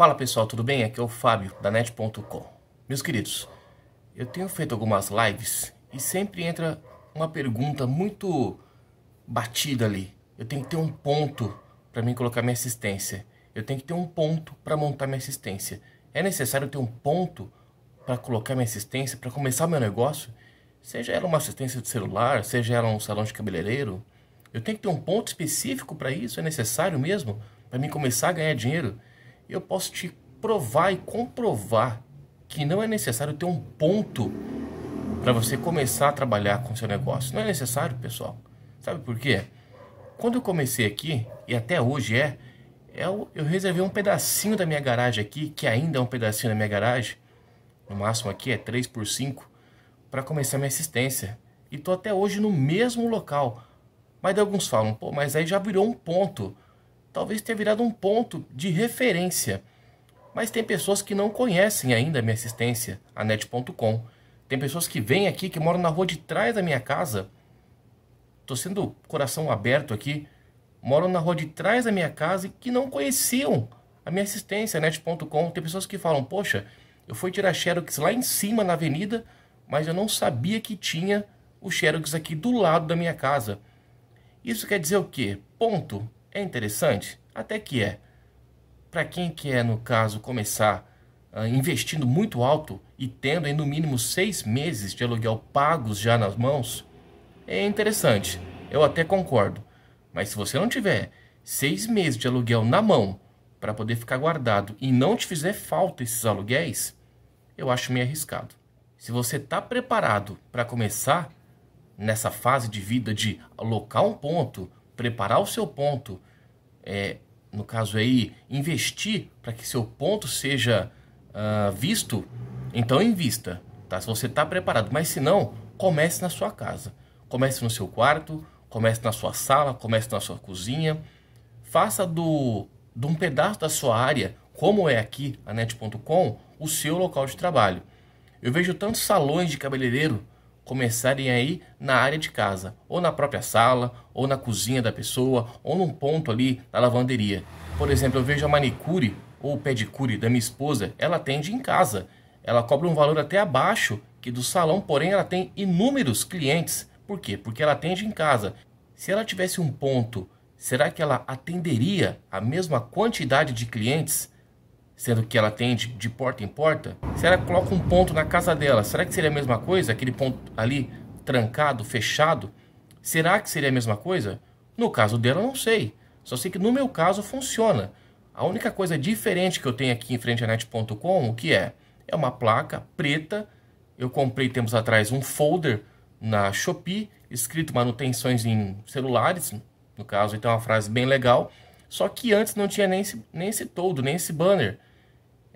Fala pessoal, tudo bem? Aqui é o Fábio da net.com. Meus queridos, eu tenho feito algumas lives e sempre entra uma pergunta muito batida ali. Eu tenho que ter um ponto para mim colocar minha assistência. Eu tenho que ter um ponto para montar minha assistência. É necessário ter um ponto para colocar minha assistência, para começar meu negócio? Seja ela uma assistência de celular, seja ela um salão de cabeleireiro. Eu tenho que ter um ponto específico para isso? É necessário mesmo? Para mim começar a ganhar dinheiro? eu posso te provar e comprovar que não é necessário ter um ponto para você começar a trabalhar com seu negócio. Não é necessário, pessoal. Sabe por quê? Quando eu comecei aqui, e até hoje é, eu, é eu reservei um pedacinho da minha garagem aqui, que ainda é um pedacinho da minha garagem, no máximo aqui é 3 por 5, para começar minha assistência. E tô até hoje no mesmo local. Mas alguns falam, pô, mas aí já virou um ponto talvez tenha virado um ponto de referência. Mas tem pessoas que não conhecem ainda a minha assistência, a net.com. Tem pessoas que vêm aqui, que moram na rua de trás da minha casa. Estou sendo coração aberto aqui. Moram na rua de trás da minha casa e que não conheciam a minha assistência, a net.com. Tem pessoas que falam, poxa, eu fui tirar xerox lá em cima na avenida, mas eu não sabia que tinha o xerox aqui do lado da minha casa. Isso quer dizer o quê? Ponto. É interessante? Até que é. Para quem quer, é, no caso, começar uh, investindo muito alto e tendo aí no mínimo seis meses de aluguel pagos já nas mãos, é interessante. Eu até concordo. Mas se você não tiver seis meses de aluguel na mão para poder ficar guardado e não te fizer falta esses aluguéis, eu acho meio arriscado. Se você está preparado para começar nessa fase de vida de alocar um ponto preparar o seu ponto, é, no caso aí, investir para que seu ponto seja uh, visto, então invista, tá? Se você está preparado, mas se não, comece na sua casa. Comece no seu quarto, comece na sua sala, comece na sua cozinha. Faça do, de um pedaço da sua área, como é aqui a net.com, o seu local de trabalho. Eu vejo tantos salões de cabeleireiro começarem aí na área de casa, ou na própria sala, ou na cozinha da pessoa, ou num ponto ali da lavanderia. Por exemplo, eu vejo a manicure ou o pedicure da minha esposa, ela atende em casa. Ela cobra um valor até abaixo que do salão, porém ela tem inúmeros clientes. Por quê? Porque ela atende em casa. Se ela tivesse um ponto, será que ela atenderia a mesma quantidade de clientes? sendo que ela tem de, porta em porta, se ela coloca um ponto na casa dela, será que seria a mesma coisa? Aquele ponto ali trancado, fechado, será que seria a mesma coisa? No caso dela, não sei. Só sei que no meu caso funciona. A única coisa diferente que eu tenho aqui em frente à net.com, o que é? É uma placa preta. Eu comprei tempos atrás um folder na Shopee, escrito manutenções em celulares, no caso, então é uma frase bem legal. Só que antes não tinha nem esse, nem esse todo, nem esse banner.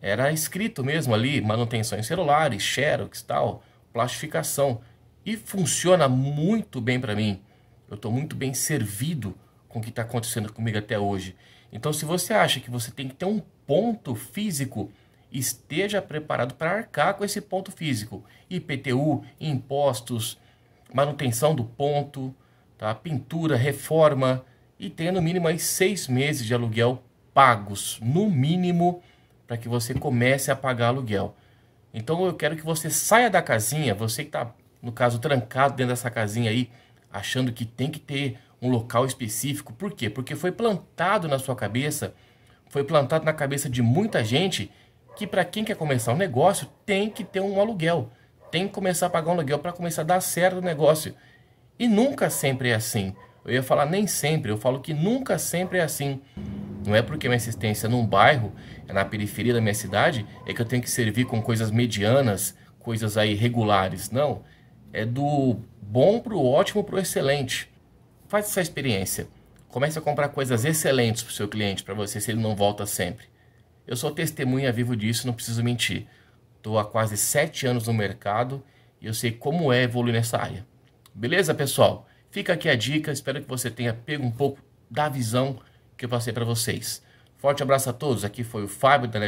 Era escrito mesmo ali, manutenção em celulares, xerox, tal, plastificação. E funciona muito bem para mim. Eu estou muito bem servido com o que está acontecendo comigo até hoje. Então, se você acha que você tem que ter um ponto físico, esteja preparado para arcar com esse ponto físico. IPTU, impostos, manutenção do ponto, tá? pintura, reforma. E tenha no mínimo aí seis meses de aluguel pagos, no mínimo para que você comece a pagar aluguel. Então eu quero que você saia da casinha, você que está, no caso, trancado dentro dessa casinha aí, achando que tem que ter um local específico. Por quê? Porque foi plantado na sua cabeça, foi plantado na cabeça de muita gente que para quem quer começar um negócio tem que ter um aluguel, tem que começar a pagar um aluguel para começar a dar certo o negócio. E nunca sempre é assim. Eu ia falar nem sempre, eu falo que nunca sempre é assim. Não é porque minha assistência é num bairro, é na periferia da minha cidade, é que eu tenho que servir com coisas medianas, coisas aí regulares. Não. É do bom para o ótimo para o excelente. Faz essa experiência. Comece a comprar coisas excelentes para o seu cliente, para você, se ele não volta sempre. Eu sou testemunha vivo disso, não preciso mentir. Estou há quase sete anos no mercado e eu sei como é evoluir nessa área. Beleza, pessoal? Fica aqui a dica, espero que você tenha pego um pouco da visão que eu passei para vocês. Forte abraço a todos. Aqui foi o Fábio da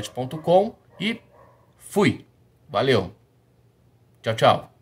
e fui. Valeu. Tchau, tchau.